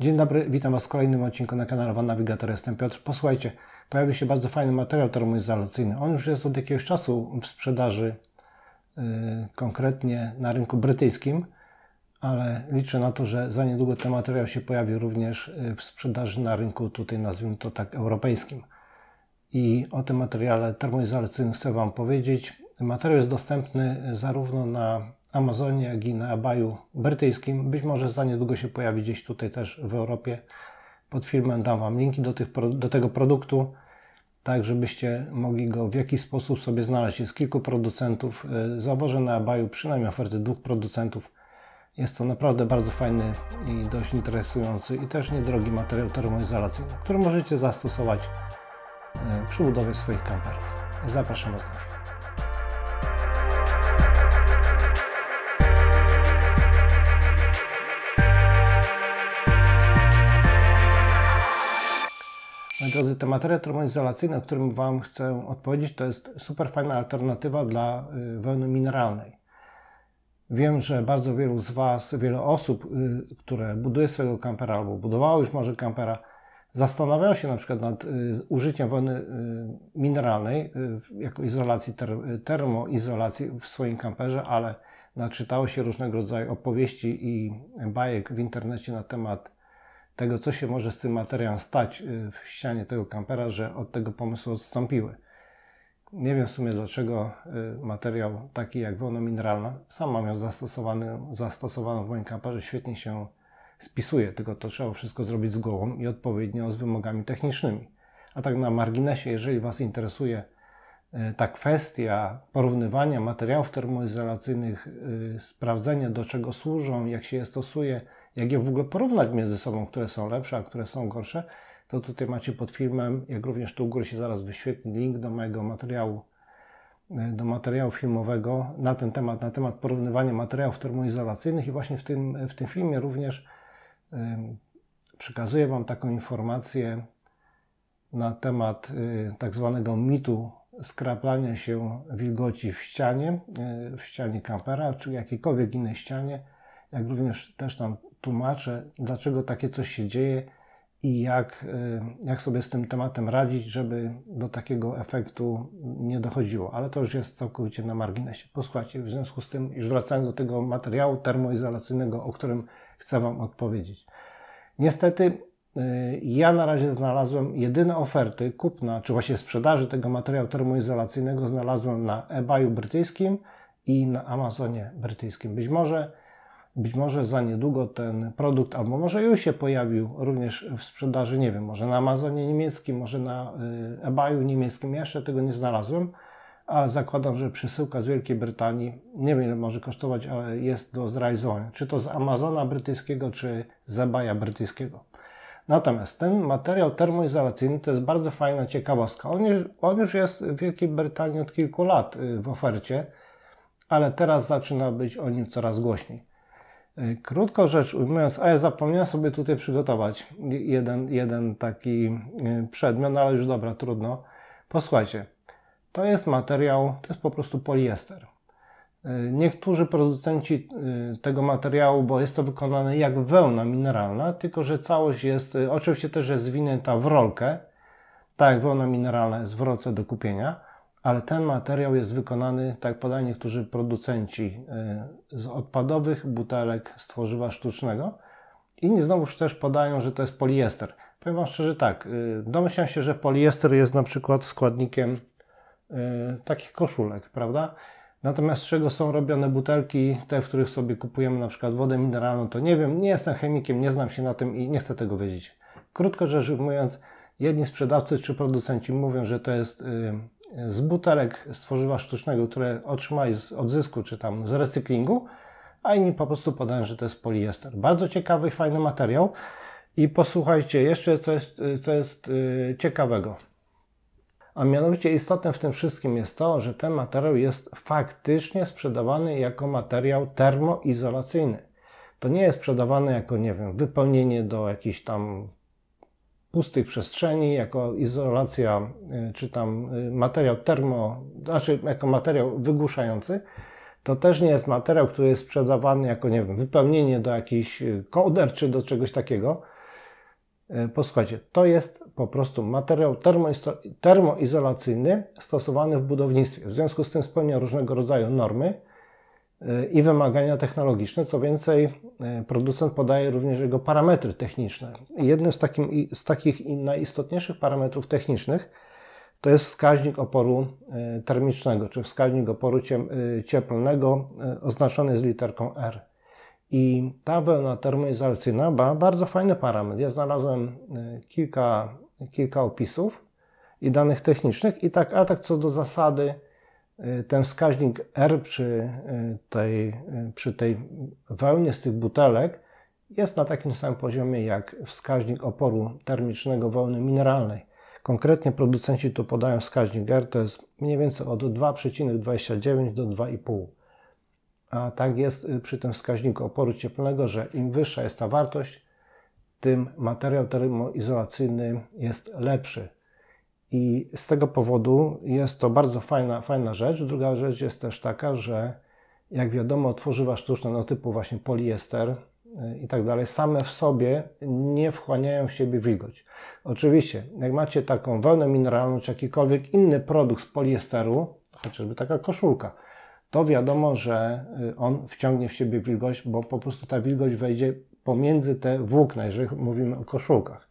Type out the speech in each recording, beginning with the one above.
Dzień dobry, witam Was w kolejnym odcinku na kanale Van Navigator, jestem Piotr. Posłuchajcie, pojawił się bardzo fajny materiał termoizolacyjny. On już jest od jakiegoś czasu w sprzedaży, yy, konkretnie na rynku brytyjskim, ale liczę na to, że za niedługo ten materiał się pojawi również y, w sprzedaży na rynku, tutaj nazwijmy to tak, europejskim. I o tym materiale termoizolacyjnym chcę Wam powiedzieć. Materiał jest dostępny y, zarówno na Amazonie, jak i na Abaju Brytyjskim. Być może za niedługo się pojawi gdzieś tutaj też w Europie. Pod filmem dam Wam linki do, tych, do tego produktu, tak żebyście mogli go w jakiś sposób sobie znaleźć. Jest kilku producentów. Y, Zauważę na Abaju przynajmniej oferty dwóch producentów. Jest to naprawdę bardzo fajny i dość interesujący i też niedrogi materiał termoizolacyjny, który możecie zastosować y, przy budowie swoich kamperów. Zapraszam Was na film. Moi drodzy, te materiał termoizolacyjny, o którym Wam chcę odpowiedzieć, to jest super fajna alternatywa dla y, wełny mineralnej. Wiem, że bardzo wielu z Was, wiele osób, y, które buduje swojego kampera albo budowało już może kampera, zastanawiają się na przykład nad y, użyciem wełny mineralnej jako izolacji, termoizolacji w swoim kamperze, ale naczytało się różnego rodzaju opowieści i bajek w internecie na temat tego, co się może z tym materiałem stać y, w ścianie tego kampera, że od tego pomysłu odstąpiły. Nie wiem w sumie dlaczego y, materiał taki jak wełna mineralna, sam mam ją zastosowaną, zastosowaną w moim kamperze, świetnie się spisuje, tylko to trzeba wszystko zrobić z głową i odpowiednio z wymogami technicznymi. A tak na marginesie, jeżeli Was interesuje y, ta kwestia porównywania materiałów termoizolacyjnych, sprawdzenia do czego służą, jak się je stosuje, jak je w ogóle porównać między sobą, które są lepsze, a które są gorsze, to tutaj macie pod filmem, jak również tu u góry się zaraz wyświetli link do mojego materiału, e, do materiału filmowego na ten temat, na temat porównywania materiałów termoizolacyjnych i właśnie w tym, w tym filmie również y, przekazuję Wam taką informację na temat y, tak zwanego mitu skraplania się wilgoci w ścianie, y, w ścianie kampera, czy jakiejkolwiek innej ścianie, jak również też tam tłumaczę, dlaczego takie coś się dzieje i jak, y, jak sobie z tym tematem radzić, żeby do takiego efektu nie dochodziło. Ale to już jest całkowicie na marginesie. Posłuchajcie, w związku z tym, już wracając do tego materiału termoizolacyjnego, o którym chcę Wam odpowiedzieć. Niestety, y, ja na razie znalazłem jedyne oferty kupna, czy właśnie sprzedaży tego materiału termoizolacyjnego, znalazłem na eBayu brytyjskim i na Amazonie brytyjskim. Być może być może za niedługo ten produkt, albo może już się pojawił również w sprzedaży, nie wiem, może na Amazonie niemieckim, może na y, eBayu niemieckim. Ja jeszcze tego nie znalazłem, ale zakładam, że przesyłka z Wielkiej Brytanii, nie wiem ile może kosztować, ale jest do zrealizowania. Czy to z Amazona brytyjskiego, czy z eBaya brytyjskiego. Natomiast ten materiał termoizolacyjny to jest bardzo fajna ciekawostka. On już, on już, jest w Wielkiej Brytanii od kilku lat y, w ofercie, ale teraz zaczyna być o nim coraz głośniej. E, krótko rzecz ujmując, a ja zapomniałem sobie tutaj przygotować jeden, jeden taki e, przedmiot, no ale już dobra, trudno. Posłuchajcie, to jest materiał, to jest po prostu poliester. E, niektórzy producenci tego materiału, bo jest to wykonane jak wełna mineralna, tylko że całość jest, oczywiście też jest zwinięta w rolkę, tak jak wełna mineralna jest w rolce do kupienia, ale ten materiał jest wykonany, tak podają niektórzy producenci, e, z odpadowych butelek z tworzywa sztucznego. Inni znowuż też podają, że to jest poliester. Powiem Wam szczerze tak, e, domyślam się, że poliester jest na przykład składnikiem e, takich koszulek, prawda? Natomiast z czego są robione butelki, te, w których sobie kupujemy na przykład wodę mineralną, to nie wiem, nie jestem chemikiem, nie znam się na tym i nie chcę tego wiedzieć. Krótko rzecz ujmując, Jedni sprzedawcy czy producenci mówią, że to jest y, z butelek z tworzywa sztucznego, które otrzymali z odzysku czy tam z recyklingu, a inni po prostu podają, że to jest poliester. Bardzo ciekawy i fajny materiał. I posłuchajcie jeszcze, co jest, y, co jest y, ciekawego. A mianowicie istotne w tym wszystkim jest to, że ten materiał jest faktycznie sprzedawany jako materiał termoizolacyjny. To nie jest sprzedawane jako, nie wiem, wypełnienie do jakichś tam pustych przestrzeni, jako izolacja, y, czy tam y, materiał termo, znaczy jako materiał wygłuszający, to też nie jest materiał, który jest sprzedawany jako, nie wiem, wypełnienie do jakiejś y, koder czy do czegoś takiego. Posłuchajcie, to jest po prostu materiał termoizolacyjny stosowany w budownictwie. W związku z tym spełnia różnego rodzaju normy, i wymagania technologiczne. Co więcej, e, producent podaje również jego parametry techniczne. Jednym z, takim, z takich najistotniejszych parametrów technicznych to jest wskaźnik oporu e, termicznego, czy wskaźnik oporu e, cieplnego, oznaczony z literką R. I tabela termoizolacyjna ma bardzo fajny parametr. Ja znalazłem kilka, kilka opisów i danych technicznych, i tak, a tak co do zasady, Y, ten wskaźnik R przy y, tej, y, przy tej wełnie z tych butelek jest na takim samym poziomie jak wskaźnik oporu termicznego wełny mineralnej. Konkretnie producenci tu podają wskaźnik R, to jest mniej więcej od 2,29 do 2,5. A tak jest przy tym wskaźniku oporu cieplnego, że im wyższa jest ta wartość, tym materiał termoizolacyjny jest lepszy. I z tego powodu jest to bardzo fajna, fajna rzecz. Druga rzecz jest też taka, że jak wiadomo, tworzywa sztuczne, no typu właśnie poliester e, i tak dalej, same w sobie nie wchłaniają w siebie wilgoć. Oczywiście, jak macie taką wełnę mineralną, czy jakikolwiek inny produkt z poliesteru, chociażby taka koszulka, to wiadomo, że e, on wciągnie w siebie wilgoć, bo po prostu ta wilgoć wejdzie pomiędzy te włókna, jeżeli mówimy o koszulkach.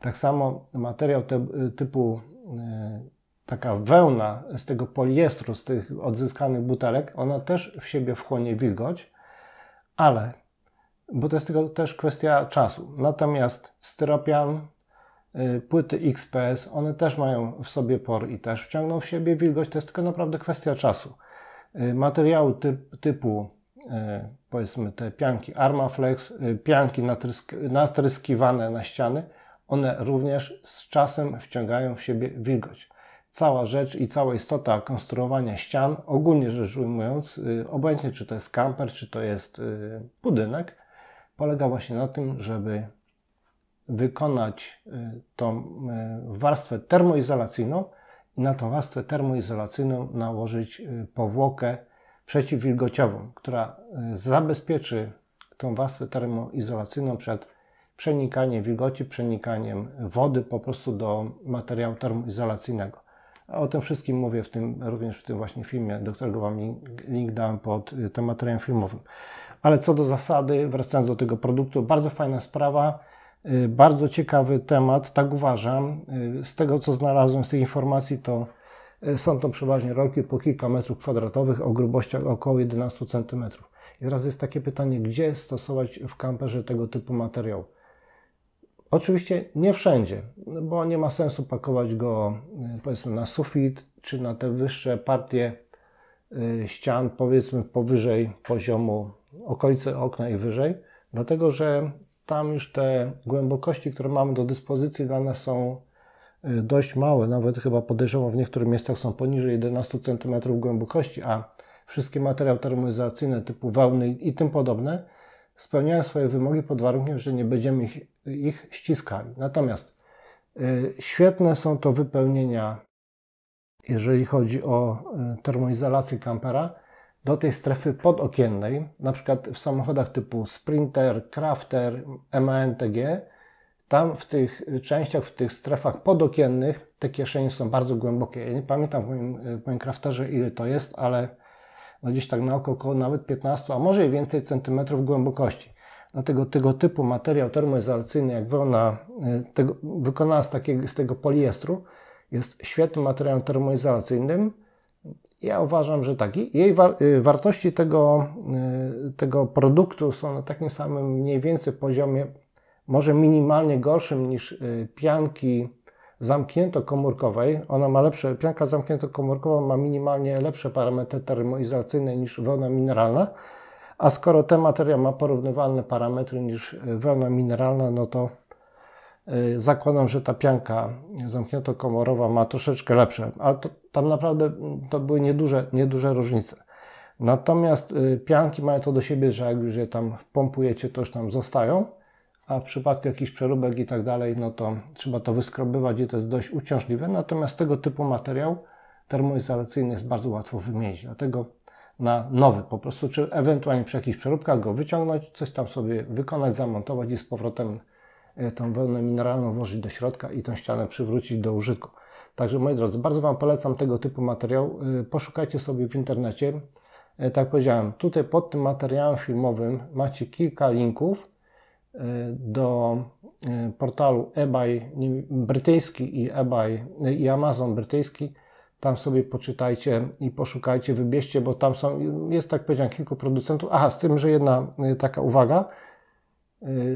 Tak samo materiał te, e, typu E, taka wełna z tego poliestru, z tych odzyskanych butelek, ona też w siebie wchłonie wilgoć, ale, bo to jest tylko też kwestia czasu. Natomiast styropian, e, płyty XPS, one też mają w sobie por i też wciągną w siebie wilgoć, to jest tylko naprawdę kwestia czasu. E, materiały typ, typu powiedzmy te pianki Armaflex, pianki natryskiwane na ściany, one również z czasem wciągają w siebie wilgoć. Cała rzecz i cała istota konstruowania ścian, ogólnie rzecz ujmując, y, obojętnie czy to jest kamper, czy to jest y, budynek, polega właśnie na tym, żeby wykonać y, tą warstwę termoizolacyjną i na tą warstwę termoizolacyjną nałożyć powłokę przeciwwilgociową, która zabezpieczy tą warstwę termoizolacyjną przed przenikanie wilgoci, przenikaniem wody po prostu do materiału termoizolacyjnego. O tym wszystkim mówię w tym, również w tym właśnie filmie, do którego Wam link dałem pod y, tym materiałem filmowym. Ale co do zasady, wracając do tego produktu, bardzo fajna sprawa, y, bardzo ciekawy temat, tak uważam. Y, z tego, co znalazłem, z tych informacji, to są to przeważnie rolki po kilka metrów kwadratowych o grubościach około 11 cm. I teraz jest takie pytanie, gdzie stosować w kamperze tego typu materiał? Oczywiście nie wszędzie, bo nie ma sensu pakować go e, powiedzmy na sufit czy na te wyższe partie e, ścian, powiedzmy powyżej poziomu, okolice okna i wyżej, dlatego że tam już te głębokości, które mamy do dyspozycji dla nas są e, dość małe, nawet chyba podejrzewam w niektórych miejscach są poniżej 11 cm głębokości, a wszystkie materiały termoizacyjne typu wełny i tym podobne spełniają swoje wymogi pod warunkiem, że nie będziemy ich, ich ściskali. Natomiast y, świetne są to wypełnienia, jeżeli chodzi o y, termoizolację kampera, do tej strefy podokiennej, na przykład w samochodach typu Sprinter, Crafter, MANTG, tam w tych częściach, w tych strefach podokiennych te kieszenie są bardzo głębokie. Ja nie pamiętam w moim, y, w moim Crafterze ile to jest, ale no gdzieś tak na oko około nawet 15, a może i więcej centymetrów głębokości. Dlatego tego typu materiał termoizolacyjny, jak wełna e, wykonana z, takiego, z tego poliestru, jest świetnym materiałem termoizolacyjnym. Ja uważam, że tak. Jej y, wartości tego, y, tego produktu są na takim samym mniej więcej poziomie, może minimalnie gorszym niż y, pianki Zamknięto zamknięto-komórkowej, ona ma lepsze, pianka zamknięto-komórkowa ma minimalnie lepsze parametry termoizolacyjne niż wełna mineralna, a skoro ta materia ma porównywalne parametry niż wełna mineralna, no to y, zakładam, że ta pianka komorowa ma troszeczkę lepsze, ale to, tam naprawdę mm, to były nieduże, nieduże różnice. Natomiast y, pianki mają to do siebie, że jak już je tam wpompujecie, to już tam zostają a w przypadku jakichś przeróbek i tak dalej, no to trzeba to wyskrobywać i to jest dość uciążliwe. Natomiast tego typu materiał termoizolacyjny jest bardzo łatwo wymienić, dlatego na nowy po prostu, czy ewentualnie przy jakichś przeróbkach go wyciągnąć, coś tam sobie wykonać, zamontować i z powrotem e, tą wełnę mineralną włożyć do środka i tą ścianę przywrócić do użytku. Także moi drodzy, bardzo Wam polecam tego typu materiał. E, poszukajcie sobie w internecie. E, tak powiedziałem, tutaj pod tym materiałem filmowym macie kilka linków, do e, portalu eBay brytyjski i eBay e, i Amazon brytyjski. Tam sobie poczytajcie i poszukajcie, wybierzcie, bo tam są, jest tak powiedziałem, kilku producentów. Aha, z tym, że jedna e, taka uwaga.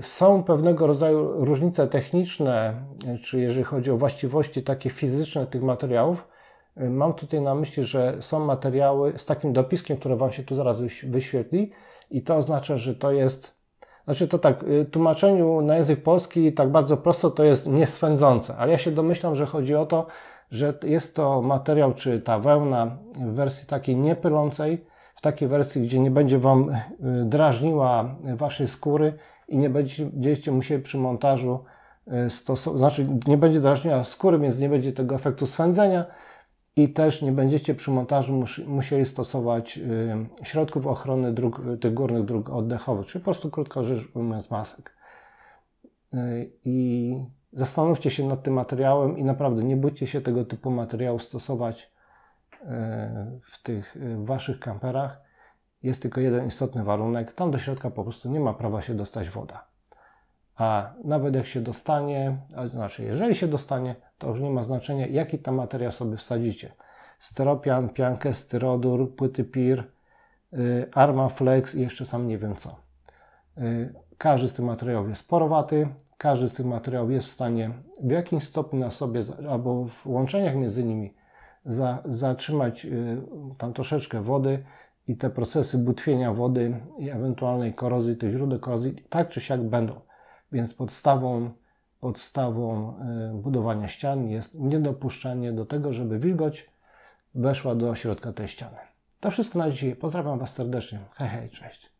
Są pewnego rodzaju różnice techniczne, czy jeżeli chodzi o właściwości takie fizyczne tych materiałów. Mam tutaj na myśli, że są materiały z takim dopiskiem, które Wam się tu zaraz wyświetli, i to oznacza, że to jest znaczy to tak, y, tłumaczeniu na język polski tak bardzo prosto to jest nieswędzące, ale ja się domyślam, że chodzi o to, że jest to materiał czy ta wełna w wersji takiej niepylącej, w takiej wersji, gdzie nie będzie Wam y, drażniła Waszej skóry i nie będziecie musieli przy montażu y, stosować, znaczy nie będzie drażniła skóry, więc nie będzie tego efektu swędzenia, i też nie będziecie przy montażu musieli stosować y, środków ochrony dróg, tych górnych dróg oddechowych, czyli po prostu krótko rzecz ujmując masek. Y, I zastanówcie się nad tym materiałem i naprawdę nie bójcie się tego typu materiału stosować y, w tych waszych kamperach. Jest tylko jeden istotny warunek, tam do środka po prostu nie ma prawa się dostać woda. A nawet jak się dostanie, a znaczy jeżeli się dostanie, to już nie ma znaczenia, jaki tam materiał sobie wsadzicie. Steropian, piankę, styrodur, płyty PIR, Arma y, Armaflex i jeszcze sam nie wiem co. Y, każdy z tych materiałów jest porowaty, każdy z tych materiałów jest w stanie w jakimś stopniu na sobie albo w łączeniach między nimi za, zatrzymać y, tam troszeczkę wody i te procesy butwienia wody i ewentualnej korozji, tych źródeł korozji tak czy siak będą. Więc podstawą podstawą e, budowania ścian jest niedopuszczanie do tego, żeby wilgoć weszła do środka tej ściany. To wszystko na dzisiaj. Pozdrawiam Was serdecznie. Hej, hej, cześć.